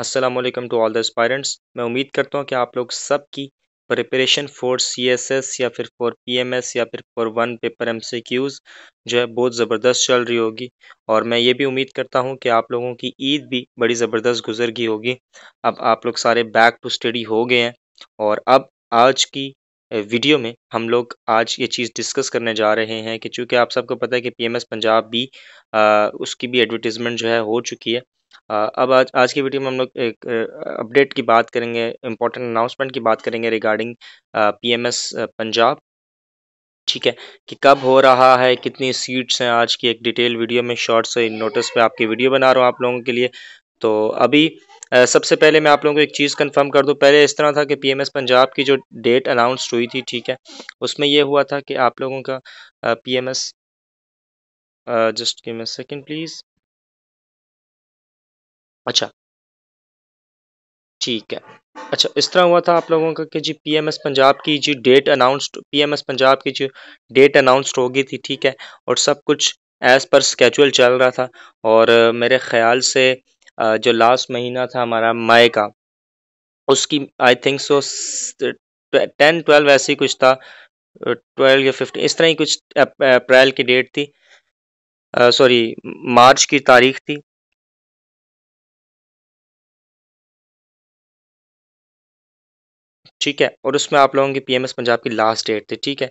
Aslam to all the aspirants मैं उम्मीद करता हूँ कि आप लोग सब की preparation for C S S या फिर फॉर पी एम एस या फिर for one paper M C Qs जो है बहुत ज़बरदस्त चल रही होगी और मैं ये भी उम्मीद करता हूँ कि आप लोगों की ईद भी बड़ी ज़बरदस्त गुजर गई होगी अब आप लोग सारे बैक टू स्टडी हो गए हैं और अब आज की वीडियो में हम लोग आज ये चीज़ डिस्कस करने जा रहे हैं कि चूँकि आप सबको पता है कि पी एम एस पंजाब भी आ, उसकी भी एडवर्टीज़मेंट जो है हो चुकी है अब आज आज की वीडियो में हम लोग एक अपडेट की बात करेंगे इम्पोर्टेंट अनाउंसमेंट की बात करेंगे रिगार्डिंग पीएमएस पंजाब ठीक है कि कब हो रहा है कितनी सीट्स हैं आज की एक डिटेल वीडियो में शॉर्ट से नोटिस पे आपकी वीडियो बना रहा हूँ आप लोगों के लिए तो अभी सबसे पहले मैं आप लोगों को एक चीज़ कंफर्म कर दूँ पहले इस तरह था कि पी पंजाब की जो डेट अनाउंस हुई थी ठीक है उसमें यह हुआ था कि आप लोगों का P just give me second please अच्छा ठीक है अच्छा इस तरह हुआ था आप लोगों का कि जी पीएमएस पंजाब की जी डेट अनाउंस्ड पीएमएस पंजाब की जो डेट अनाउंस्ड हो गई थी ठीक है और सब कुछ एज़ पर स्केचुअल चल रहा था और मेरे ख्याल से जो लास्ट महीना था हमारा मई का उसकी I think so ten twelve ऐसे ही कुछ था ट्वेल्व या फिफ्टीन इस तरह ही कुछ अप्रैल की डेट थी सॉरी मार्च की तारीख थी ठीक है और उसमें आप लोगों की पी पंजाब की लास्ट डेट थी ठीक है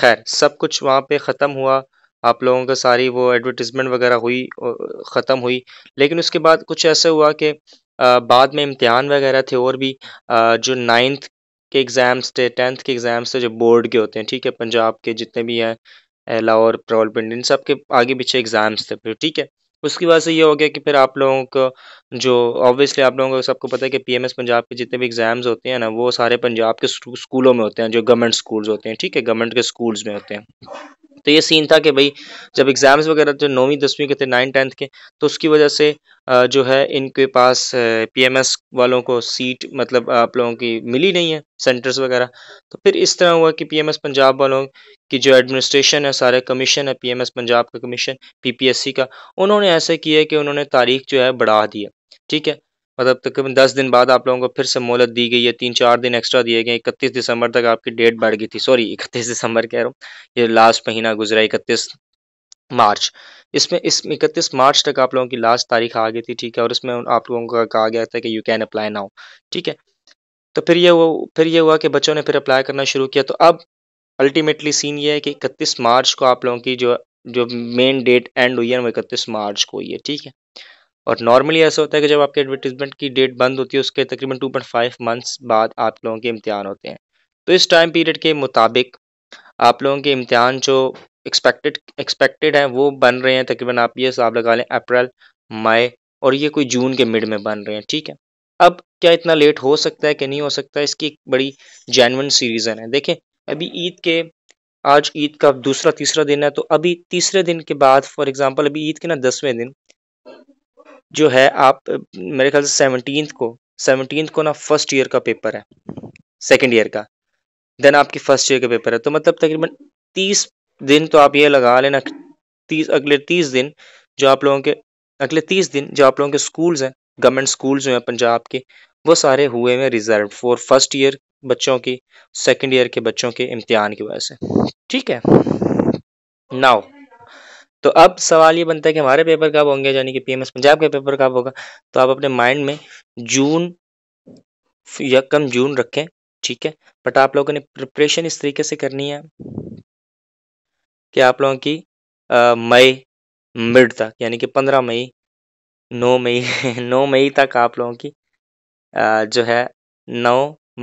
खैर सब कुछ वहाँ पर ख़त्म हुआ आप लोगों का सारी वो एडवर्टिजमेंट वगैरह हुई ख़त्म हुई लेकिन उसके बाद कुछ ऐसा हुआ कि बाद में इम्तहान वगैरह थे और भी आ, जो नाइन्थ के एग्ज़ाम्स थे टेंथ के एग्ज़ाम्स थे जो बोर्ड के होते हैं ठीक है पंजाब के जितने भी हैं लाहौर रावलपिंडी इन सब के आगे पीछे एग्ज़ाम्स थे फिर ठीक है उसकी वजह से ये हो गया कि फिर आप लोगों को जो ऑब्वियसली आप लोगों को सबको पता है कि पीएमएस पंजाब के जितने भी एग्ज़ाम्स होते हैं ना वो सारे पंजाब के स्कूलों में होते हैं जो गवर्नमेंट स्कूल्स होते हैं ठीक है गवर्नमेंट के स्कूल्स में होते हैं तो ये सीन था कि भाई जब एग्ज़ाम्स वगैरह जो नौवीं दसवीं के थे नाइन टेंथ के तो उसकी वजह से जो है इनके पास पीएमएस वालों को सीट मतलब आप लोगों की मिली नहीं है सेंटर्स वगैरह तो फिर इस तरह हुआ कि पीएमएस पंजाब वालों की जो एडमिनिस्ट्रेशन है सारे कमीशन है पीएमएस पंजाब का कमीशन पीपीएससी का उन्होंने ऐसे किया कि उन्होंने तारीख जो है बढ़ा दिया ठीक है मतलब तकरीबन दस दिन बाद आप लोगों को फिर से मोहलत दी गई है तीन चार दिन एक्स्ट्रा दिए गए इकतीस दिसंबर तक आपकी डेट बढ़ गई थी सॉरी इकतीस दिसंबर कह रहा हूँ ये लास्ट महीना गुजरा इकतीस मार्च इसमें इस इकतीस मार्च तक आप लोगों की लास्ट तारीख आ गई थी ठीक है और इसमें आप लोगों का कहा गया था कि यू कैन अप्लाई नाउ ठीक है तो फिर ये वो फिर ये हुआ कि बच्चों ने फिर अप्लाई करना शुरू किया तो अब अल्टीमेटली सीन ये है कि इकतीस मार्च को आप लोगों की जो जो मेन डेट एंड हुई है वो इकतीस मार्च को हुई है ठीक है और नॉर्मली ऐसा होता है कि जब आपके एडवर्टीजमेंट की डेट बंद होती है उसके तकरीबन टू पॉइंट फाइव मंथ्स बाद आप लोगों के इम्तहान होते हैं तो इस टाइम पीरियड के मुताबिक आप लोगों के इम्तहान जो एक्सपेक्टेड एक्सपेक्टेड हैं वो बन रहे हैं तकरीबन आप ये हिसाब लगा लें अप्रैल मई और ये कोई जून के मिड में बन रहे हैं ठीक है अब क्या इतना लेट हो सकता है कि नहीं हो सकता है इसकी एक बड़ी जैनवन सी रीज़न है देखें अभी ईद के आज ईद का दूसरा तीसरा दिन है तो अभी तीसरे दिन के बाद फॉर एग्जांपल अभी ईद के ना दसवें दिन जो है आप मेरे ख्याल से सेवनटीन को सेवनटीन को ना फर्स्ट ईयर का पेपर है सेकेंड ईयर का देन आपकी फर्स्ट ईयर का पेपर है तो मतलब तकरीबन तीस दिन तो आप ये लगा लेना तीस अगले तीस दिन जो आप लोगों के अगले तीस दिन जो आप लोगों के स्कूल्स हैं गवर्नमेंट स्कूल जो हैं पंजाब के वो सारे हुए हैं रिजर्व फॉर फर्स्ट ईयर बच्चों की सेकेंड ईयर के बच्चों के इम्तिहान की वजह से ठीक है नाउ तो अब सवाल ये बनता है कि हमारे पेपर कब होंगे यानी कि पीएमएस पंजाब का पेपर कब होगा तो आप अपने माइंड में जून या कम जून रखें ठीक है बट आप लोगों ने प्रिपरेशन इस तरीके से करनी है कि आप लोगों की मई मिड तक यानी कि पंद्रह मई नौ मई नौ मई तक आप लोगों की आ, जो है नौ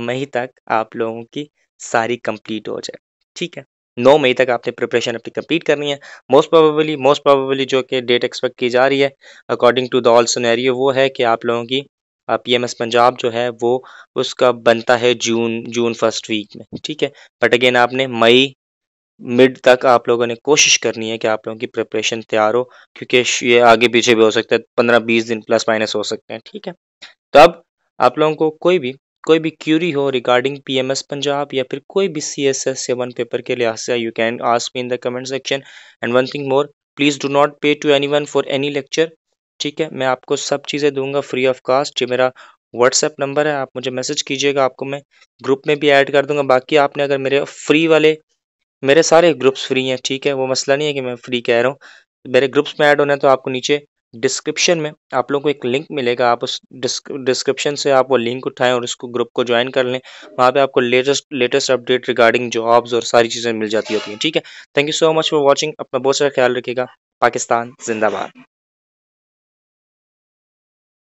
मई तक आप लोगों की सारी कंप्लीट हो जाए ठीक है नौ मई तक आपने प्रिपरेशन अपनी कंप्लीट करनी है मोस्ट प्रोबेबली मोस्ट प्रोबेबली जो कि डेट एक्सपेक्ट की जा रही है according to the all scenario वो है कि आप लोगों की पी एम एस पंजाब जो है वो उसका बनता है जून जून फर्स्ट वीक में ठीक है बट अगेन आपने मई मिड तक आप लोगों ने कोशिश करनी है कि आप लोगों की प्रिपरेशन तैयार हो क्योंकि ये आगे पीछे भी हो सकता है पंद्रह बीस दिन प्लस माइनस हो सकते हैं ठीक है तो अब आप लोगों को कोई भी कोई भी क्यूरी हो रिगार्डिंग पीएमएस पंजाब या फिर कोई भी सी एस एस या वन पेपर के लिहाज से you can ask me in the comment section and one thing more please do not pay to any one for any lecture ठीक है मैं आपको सब चीज़ें दूंगा फ्री ऑफ कास्ट ये मेरा व्हाट्सएप नंबर है आप मुझे मैसेज कीजिएगा आपको मैं ग्रुप में भी ऐड कर दूंगा बाकी आपने अगर मेरे फ्री वाले मेरे सारे ग्रुप्स फ्री हैं ठीक है वो मसला नहीं है कि मैं फ्री कह रहा हूँ मेरे ग्रुप्स में ऐड होना है तो आपको नीचे डिस्क्रिप्शन में आप लोगों को एक लिंक मिलेगा आप उस डिस्क्रिप्शन से आप वो लिंक उठाएं और उसको ग्रुप को ज्वाइन कर लें वहाँ पे आपको latest latest update regarding jobs और सारी चीज़ें मिल जाती होती हैं ठीक है thank you so much for watching अपना बहुत सारा ख्याल रखिएगा पाकिस्तान जिंदाबाद